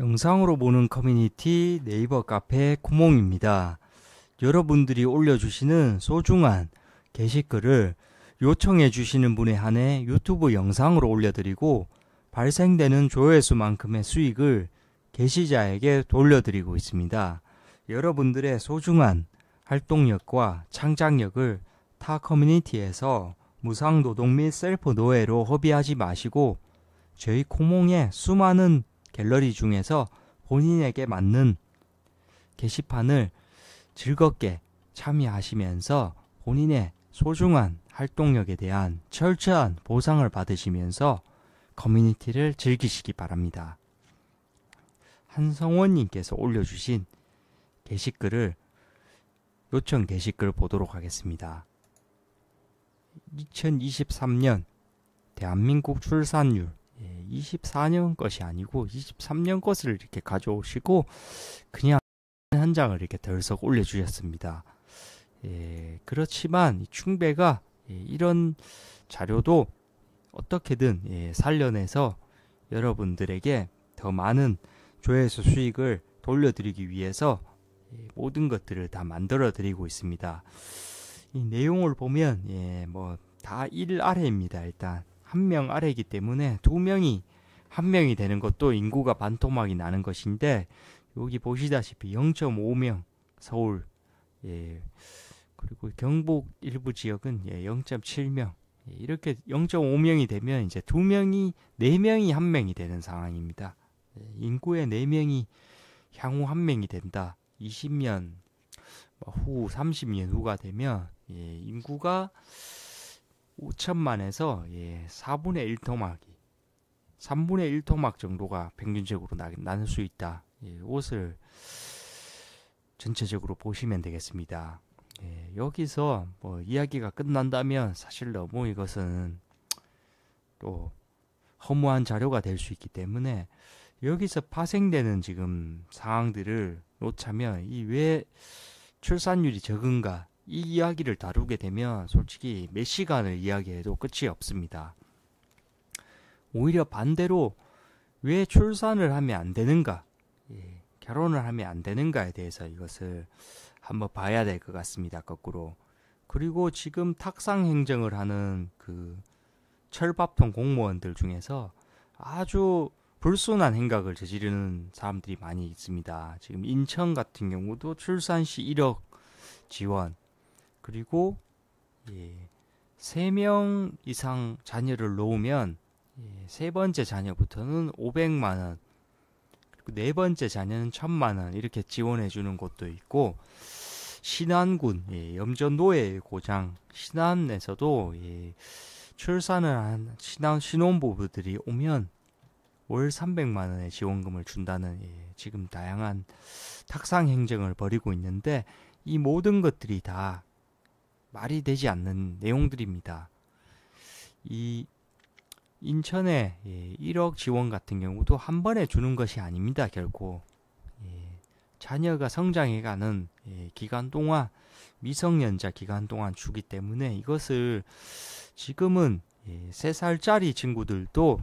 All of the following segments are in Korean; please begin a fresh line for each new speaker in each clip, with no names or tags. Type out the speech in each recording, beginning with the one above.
영상으로 보는 커뮤니티 네이버 카페 구몽입니다. 여러분들이 올려주시는 소중한 게시글을 요청해 주시는 분에 한해 유튜브 영상으로 올려드리고 발생되는 조회수만큼의 수익을 게시자에게 돌려드리고 있습니다. 여러분들의 소중한 활동력과 창작력을 타 커뮤니티에서 무상노동 및 셀프 노예로 허비하지 마시고 저희 코몽의 수많은 갤러리 중에서 본인에게 맞는 게시판을 즐겁게 참여하시면서 본인의 소중한 활동력에 대한 철저한 보상을 받으시면서 커뮤니티를 즐기시기 바랍니다. 한성원님께서 올려주신 게시글을 요청 게시글 보도록 하겠습니다. 2023년 대한민국 출산율 24년 것이 아니고 23년 것을 이렇게 가져오시고 그냥 한 장을 이렇게 덜썩 올려주셨습니다. 예, 그렇지만 충배가 예, 이런 자료도 어떻게든 예, 살려내서 여러분들에게 더 많은 조회수 수익을 돌려드리기 위해서 예, 모든 것들을 다 만들어 드리고 있습니다. 이 내용을 보면 예, 뭐다1 아래입니다. 일단 한명 아래이기 때문에 두 명이 한 명이 되는 것도 인구가 반토막이 나는 것인데 여기 보시다시피 0.5명 서울 예 그리고 경북 일부 지역은 예 0.7명 예, 이렇게 0.5명이 되면 이제 두 명이 네 명이 한 명이 되는 상황입니다. 예, 인구의 네 명이 향후 한 명이 된다. 20년 후 30년 후가 되면 예, 인구가 5천만에서 예, 4분의 1토막이 3분의 1토막 정도가 평균적으로 나, 는수 있다. 예, 이을 전체적으로 보시면 되겠습니다. 예, 여기서 뭐 이야기가 끝난다면 사실 너무 이것은 또 허무한 자료가 될 수 있기 때문에 여기서 파생되는 지금 상황들을 놓자면 이 왜 출산율이 적은가 이 이야기를 다루게 되면 솔직히 몇 시간을 이야기해도 끝이 없습니다. 오히려 반대로 왜 출산을 하면 안 되는가, 예, 결혼을 하면 안 되는가에 대해서 이것을 한번 봐야 될 것 같습니다. 거꾸로. 그리고 지금 탁상 행정을 하는 그 철밥통 공무원들 중에서 아주 불순한 행각을 저지르는 사람들이 많이 있습니다. 지금 인천 같은 경우도 출산시 1억 지원, 그리고 예, 3명 이상 자녀를 놓으면 예, 세 번째 자녀부터는 500만 원, 그리고 네 번째 자녀는 1000만 원 이렇게 지원해 주는 곳도 있고 신안군 예, 염전노예 고장 신안에서도 예, 출산을 한 신안 신혼부부들이 오면 월 300만 원의 지원금을 준다는 예, 지금 다양한 탁상 행정을 벌이고 있는데 이 모든 것들이 다 말이 되지 않는 내용들입니다. 이 인천의 1억 예, 지원 같은 경우도 한 번에 주는 것이 아닙니다. 결코 예, 자녀가 성장해가는 예, 기간 동안 미성년자 기간 동안 주기 때문에 이것을 지금은 3살짜리 친구들도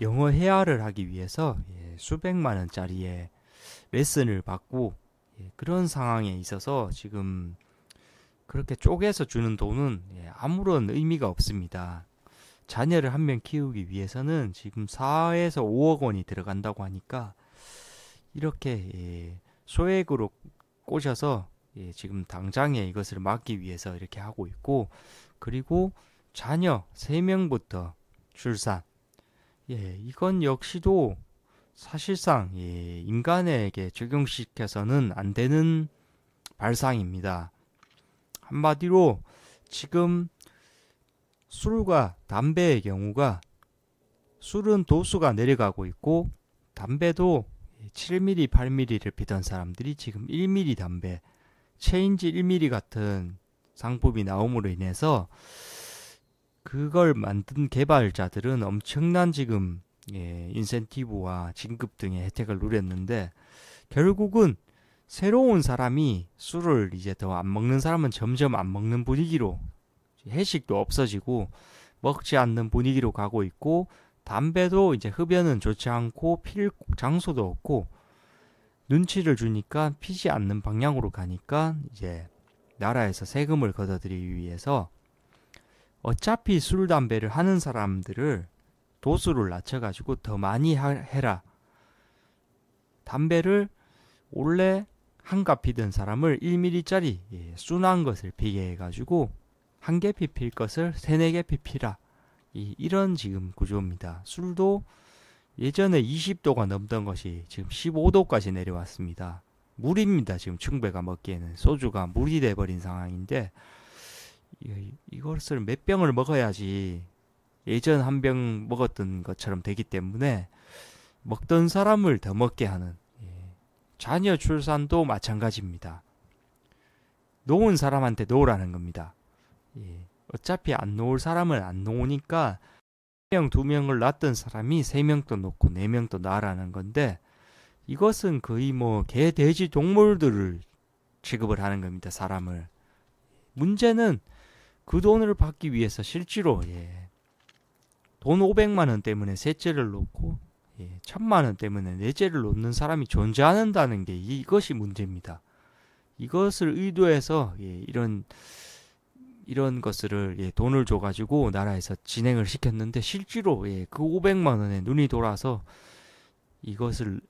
영어 회화를 하기 위해서 수백만 원짜리의 레슨을 받고 그런 상황에 있어서 지금 그렇게 쪼개서 주는 돈은 예, 아무런 의미가 없습니다. 자녀를 한 명 키우기 위해서는 지금 4에서 5억 원이 들어간다고 하니까 이렇게 예, 소액으로 꼬셔서 예, 지금 당장에 이것을 막기 위해서 이렇게 하고 있고 그리고 자녀 3명부터 출산 예, 이건 역시도 사실상 예, 인간에게 적용시켜서는 안 되는 발상입니다. 한마디로 지금 술과 담배의 경우가 술은 도수가 내려가고 있고 담배도 7mm, 8mm를 피던 사람들이 지금 1mm 담배, 체인지 1mm 같은 상품이 나옴으로 인해서 그걸 만든 개발자들은 엄청난 지금 예, 인센티브와 진급 등의 혜택을 누렸는데 결국은 새로운 사람이 술을 이제 더 안 먹는 사람은 점점 안 먹는 분위기로 해식도 없어지고 먹지 않는 분위기로 가고 있고 담배도 이제 흡연은 좋지 않고 필 장소도 없고 눈치를 주니까 피지 않는 방향으로 가니까 이제 나라에서 세금을 걷어들이기 위해서 어차피 술 담배를 하는 사람들을 도수를 낮춰가지고 더 많이 하, 해라 담배를 원래 한갑 피든 사람을 1mm짜리 예, 순한 것을 비교해 가지고 한 개 피필 것을 세 네 개 피피라 이, 이런 지금 구조입니다. 술도 예전에 20도가 넘던 것이 지금 15도까지 내려왔습니다. 물입니다. 지금 충배가 먹기에는 소주가 물이 돼버린 상황인데 이것을 몇 병을 먹어야지 예전 한 병 먹었던 것처럼 되기 때문에 먹던 사람을 더 먹게 하는 자녀 출산도 마찬가지입니다. 놓은 사람한테 놓으라는 겁니다. 예. 어차피 안 놓을 사람을 안 놓으니까 1명, 2명을 낳던 사람이 3명도 놓고 4명도 낳으라는 건데 이것은 거의 뭐 개, 돼지, 동물들을 취급을 하는 겁니다. 사람을. 문제는 그 돈을 받기 위해서 실제로 예. 돈 500만 원 때문에 셋째를 놓고 예, 천만 원 때문에 내재를 놓는 사람이 존재한다는 게 이것이 문제입니다. 이것을 의도해서 예, 이런 이런 것을 예, 돈을 줘가지고 나라에서 진행을 시켰는데 실제로 예, 그 500만 원에 눈이 돌아서 이것을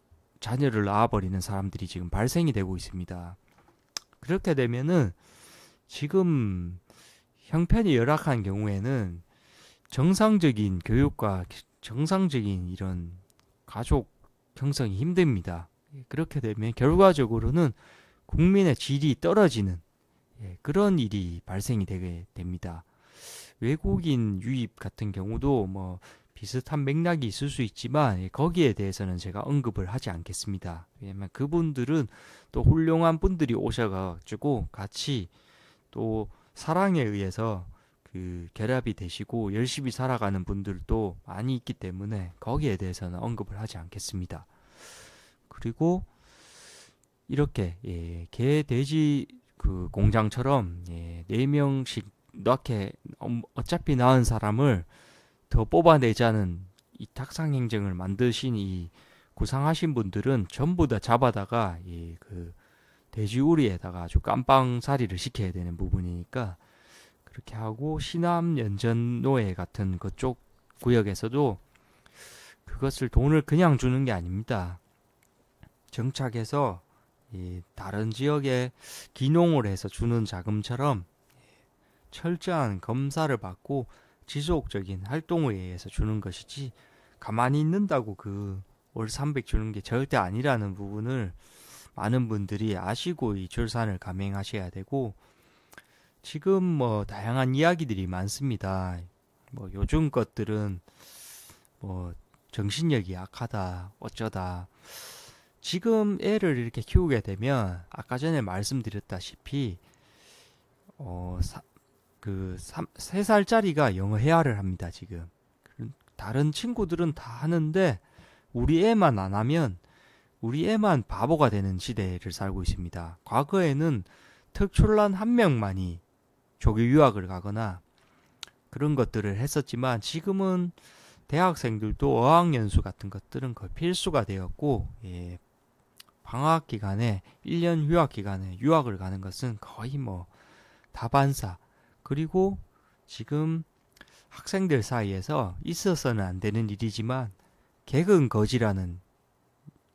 자녀를 낳아버리는 사람들이 지금 발생이 되고 있습니다. 그렇게 되면은 지금 형편이 열악한 경우에는 정상적인 교육과 정상적인 이런 가족 형성이 힘듭니다. 예, 그렇게 되면 결과적으로는 국민의 질이 떨어지는 예, 그런 일이 발생이 되게 됩니다. 외국인 유입 같은 경우도 뭐 비슷한 맥락이 있을 수 있지만 예, 거기에 대해서는 제가 언급을 하지 않겠습니다. 왜냐면 그분들은 또 훌륭한 분들이 오셔가지고 같이 또 사랑에 의해서 그 결합이 되시고 열심히 살아가는 분들도 많이 있기 때문에 거기에 대해서는 언급을 하지 않겠습니다. 그리고 이렇게 예, 개 돼지 그 공장처럼 예, 네 명씩 이렇게 음, 어차피 낳은 사람을 더 뽑아내자는 이 탁상 행정을 만드신 이 구상하신 분들은 전부 다 잡아다가 이그 예, 돼지우리에다가 아주 깜빵살이를 시켜야 되는 부분이니까 그렇게 하고 시남 연전 노예 같은 그쪽 구역에서도 그것을 돈을 그냥 주는 게 아닙니다. 정착해서 이 다른 지역에 기농을 해서 주는 자금처럼 철저한 검사를 받고 지속적인 활동에 의해서 주는 것이지 가만히 있는다고 그월300 주는 게 절대 아니라는 부분을 많은 분들이 아시고 이 출산을 감행하셔야 되고 지금 뭐 다양한 이야기들이 많습니다. 뭐 요즘 것들은 뭐 정신력이 약하다, 어쩌다. 지금 애를 이렇게 키우게 되면 아까 전에 말씀드렸다시피 어, 그 3, 3살짜리가 영어 회화를 합니다, 지금. 다른 친구들은 다 하는데 우리 애만 안 하면 우리 애만 바보가 되는 시대를 살고 있습니다. 과거에는 특출난 한 명만이 조기 유학을 가거나 그런 것들을 했었지만 지금은 대학생들도 어학연수 같은 것들은 거의 필수가 되었고 예, 방학 기간에 1년 휴학 기간에 유학을 가는 것은 거의 뭐 다반사 그리고 지금 학생들 사이에서 있어서는 안 되는 일이지만 개근 거지라는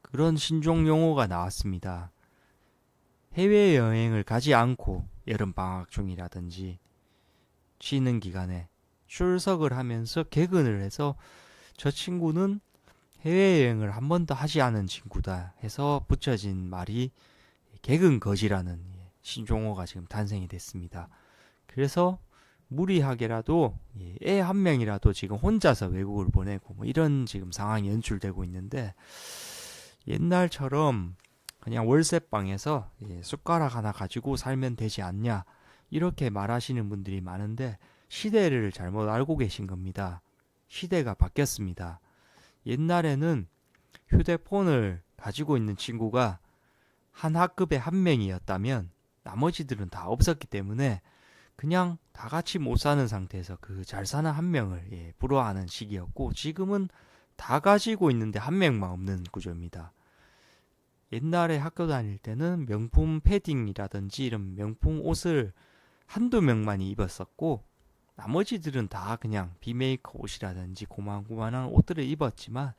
그런 신종 용어가 나왔습니다. 해외여행을 가지 않고 여름방학 중이라든지 쉬는 기간에 출석을 하면서 개근을 해서 저 친구는 해외여행을 한 번도 하지 않은 친구다 해서 붙여진 말이 개근 거지라는 예, 신종호가 지금 탄생이 됐습니다. 그래서 무리하게라도 예, 애한 명이라도 지금 혼자서 외국을 보내고 뭐 이런 지금 상황이 연출되고 있는데 옛날처럼 그냥 월세방에서 예, 숟가락 하나 가지고 살면 되지 않냐 이렇게 말하시는 분들이 많은데 시대를 잘못 알고 계신 겁니다. 시대가 바뀌었습니다. 옛날에는 휴대폰을 가지고 있는 친구가 한 학급에 한 명이었다면 나머지들은 다 없었기 때문에 그냥 다 같이 못 사는 상태에서 그 잘 사는 한 명을 예, 부러워하는 시기였고 지금은 다 가지고 있는데 한 명만 없는 구조입니다. 옛날에 학교 다닐 때는 명품 패딩이라든지 이런 명품 옷을 한두 명만이 입었었고 나머지들은 다 그냥 비메이커 옷이라든지 고만고만한 옷들을 입었지만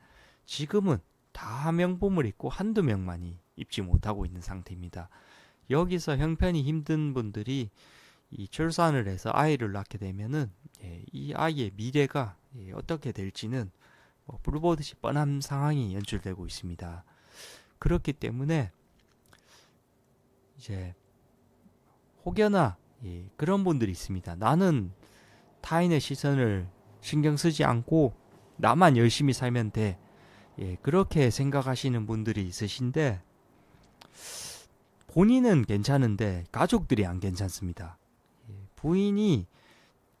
지금은 다 명품을 입고 한두 명만이 입지 못하고 있는 상태입니다. 여기서 형편이 힘든 분들이 이 출산을 해서 아이를 낳게 되면은 예, 이 아이의 미래가 예, 어떻게 될지는 뭐 물보듯이 뻔한 상황이 연출되고 있습니다. 그렇기 때문에 이제 혹여나 예, 그런 분들이 있습니다. 나는 타인의 시선을 신경 쓰지 않고 나만 열심히 살면 돼. 예, 그렇게 생각하시는 분들이 있으신데 본인은 괜찮은데 가족들이 안 괜찮습니다. 예, 부인이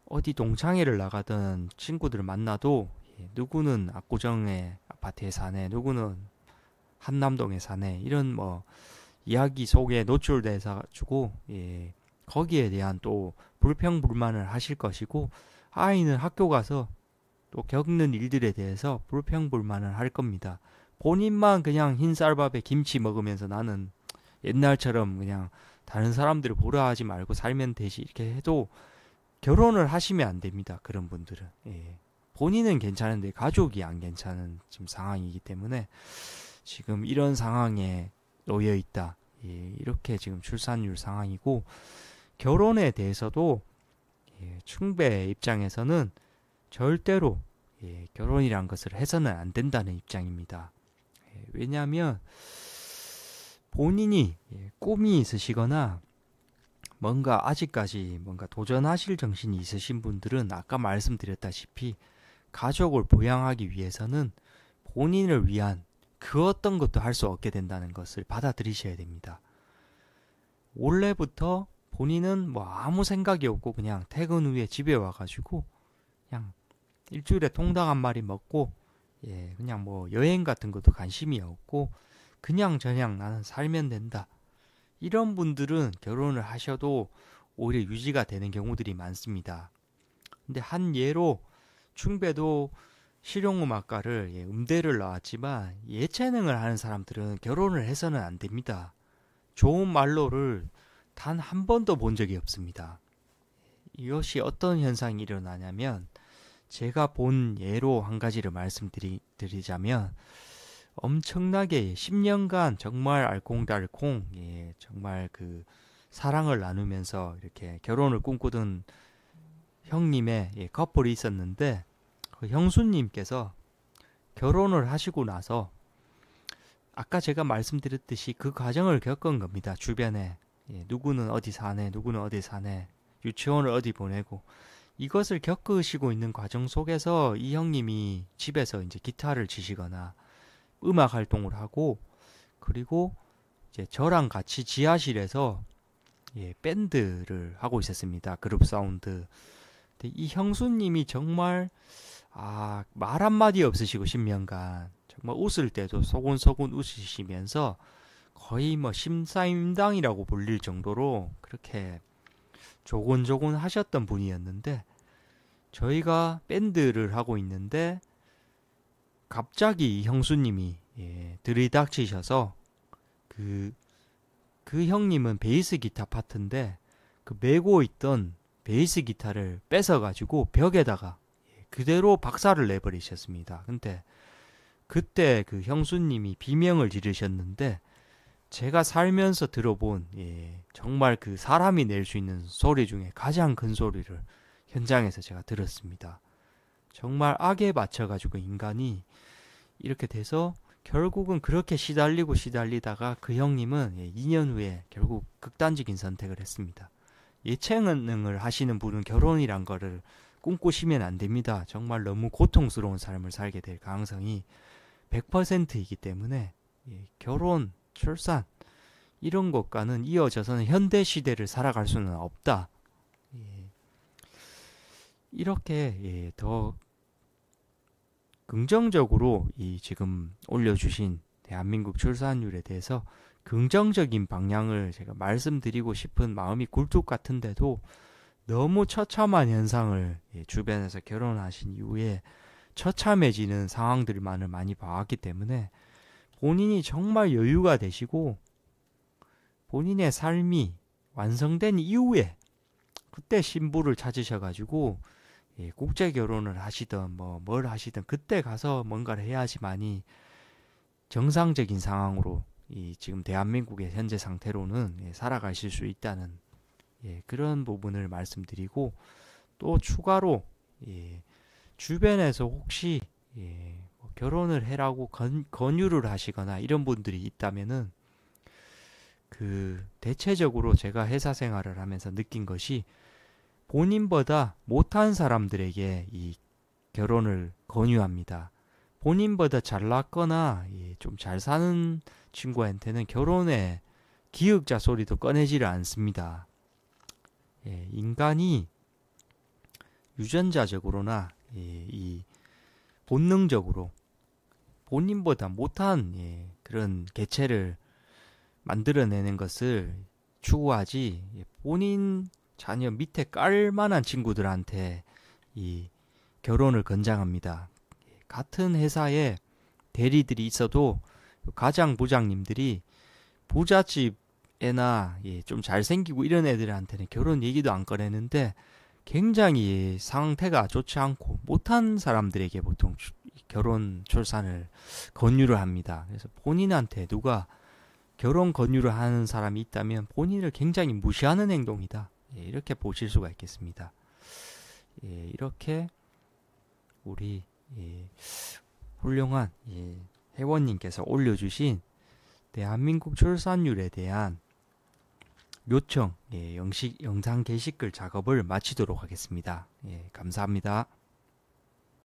어디 동창회를 나가던 친구들을 만나도 예, 누구는 압구정에 아파트에 사네, 누구는 한남동에 사네 이런 뭐 이야기 속에 노출돼서 가지고 예, 거기에 대한 또 불평 불만을 하실 것이고 아이는 학교 가서 또 겪는 일들에 대해서 불평 불만을 할 겁니다. 본인만 그냥 흰 쌀밥에 김치 먹으면서 나는 옛날처럼 그냥 다른 사람들을 보라 하지 말고 살면 되지 이렇게 해도 결혼을 하시면 안 됩니다. 그런 분들은 예. 본인은 괜찮은데 가족이 안 괜찮은 지금 상황이기 때문에 지금 이런 상황에 놓여 있다. 예, 이렇게 지금 출산율 상황이고 결혼에 대해서도 예, 충배 입장에서는 절대로 예, 결혼이란 것을 해서는 안 된다는 입장입니다. 예, 왜냐하면 본인이 예, 꿈이 있으시거나 뭔가 아직까지 뭔가 도전하실 정신이 있으신 분들은 아까 말씀드렸다시피 가족을 보양하기 위해서는 본인을 위한 그 어떤 것도 할 수 없게 된다는 것을 받아들이셔야 됩니다. 원래부터 본인은 뭐 아무 생각이 없고 그냥 퇴근 후에 집에 와가지고 그냥 일주일에 통닭 한 마리 먹고 예 그냥 뭐 여행 같은 것도 관심이 없고 그냥 저냥 나는 살면 된다 이런 분들은 결혼을 하셔도 오히려 유지가 되는 경우들이 많습니다. 근데 한 예로 충배도 실용음악과를 예, 음대를 나왔지만 예체능을 하는 사람들은 결혼을 해서는 안 됩니다. 좋은 말로를 단 한 번도 본 적이 없습니다. 이것이 어떤 현상이 일어나냐면 제가 본 예로 한 가지를 말씀드리자면 엄청나게 10년간 정말 알콩달콩 예, 정말 그 사랑을 나누면서 이렇게 결혼을 꿈꾸던 형님의 예, 커플이 있었는데 그 형수님께서 결혼을 하시고 나서 아까 제가 말씀드렸듯이 그 과정을 겪은 겁니다. 주변에 예, 누구는 어디 사네, 누구는 어디 사네, 유치원을 어디 보내고 이것을 겪으시고 있는 과정 속에서 이 형님이 집에서 이제 기타를 치시거나 음악 활동을 하고 그리고 이제 저랑 같이 지하실에서 예, 밴드를 하고 있었습니다. 그룹 사운드. 근데 이 형수님이 정말 아, 말 한마디 없으시고 10년간 정말 웃을 때도 소곤소곤 웃으시면서 거의 뭐 심사임당이라고 불릴 정도로 그렇게 조곤조곤 하셨던 분이었는데 저희가 밴드를 하고 있는데 갑자기 형수님이 예, 들이닥치셔서 그그 그 형님은 베이스 기타 파트인데 그 메고 있던 베이스 기타를 뺏어 가지고 벽에다가 그대로 박살을 내버리셨습니다. 근데 그때 그 형수님이 비명을 지르셨는데 제가 살면서 들어본 예, 정말 그 사람이 낼 수 있는 소리 중에 가장 큰 소리를 현장에서 제가 들었습니다. 정말 악에 맞춰가지고 인간이 이렇게 돼서 결국은 그렇게 시달리고 시달리다가 그 형님은 예, 2년 후에 결국 극단적인 선택을 했습니다. 예체능을 하시는 분은 결혼이란 거를 꿈꾸시면 안 됩니다. 정말 너무 고통스러운 삶을 살게 될 가능성이 100%이기 때문에 예, 결혼, 출산 이런 것과는 이어져서는 현대 시대를 살아갈 수는 없다. 예, 이렇게 예, 더 긍정적으로 이 지금 올려주신 대한민국 출산율에 대해서 긍정적인 방향을 제가 말씀드리고 싶은 마음이 굴뚝 같은데도 너무 처참한 현상을 예, 주변에서 결혼하신 이후에 처참해지는 상황들만을 많이 봐왔기 때문에 본인이 정말 여유가 되시고 본인의 삶이 완성된 이후에 그때 신부를 찾으셔가지고 예, 국제 결혼을 하시든 뭐 뭘 하시든 그때 가서 뭔가를 해야지만이 정상적인 상황으로 이 지금 대한민국의 현재 상태로는 예, 살아가실 수 있다는 예, 그런 부분을 말씀드리고 또 추가로 예, 주변에서 혹시 예, 뭐 결혼을 해라고 건, 건유를 하시거나 이런 분들이 있다면은 그 대체적으로 제가 회사 생활을 하면서 느낀 것이 본인보다 못한 사람들에게 이 결혼을 권유합니다. 본인보다 잘났거나 예, 좀잘 사는 친구한테는 결혼에 기역자 소리도 꺼내지를 않습니다. 예, 인간이 유전자적으로나 예, 이 본능적으로 본인보다 못한 예, 그런 개체를 만들어내는 것을 추구하지 예, 본인 자녀 밑에 깔만한 친구들한테 이 결혼을 권장합니다. 같은 회사에 대리들이 있어도 가장 부장님들이 부잣집 애나 예, 좀 잘생기고 이런 애들한테는 결혼 얘기도 안 꺼내는데 굉장히 상태가 좋지 않고 못한 사람들에게 보통 결혼 출산을 권유를 합니다. 그래서 본인한테 누가 결혼 권유를 하는 사람이 있다면 본인을 굉장히 무시하는 행동이다. 예, 이렇게 보실 수가 있겠습니다. 예, 이렇게 우리 예, 훌륭한 예, 회원님께서 올려주신 대한민국 출산율에 대한 요청, 예, 영식, 영상 게시글 작업을 마치도록 하겠습니다. 예, 감사합니다.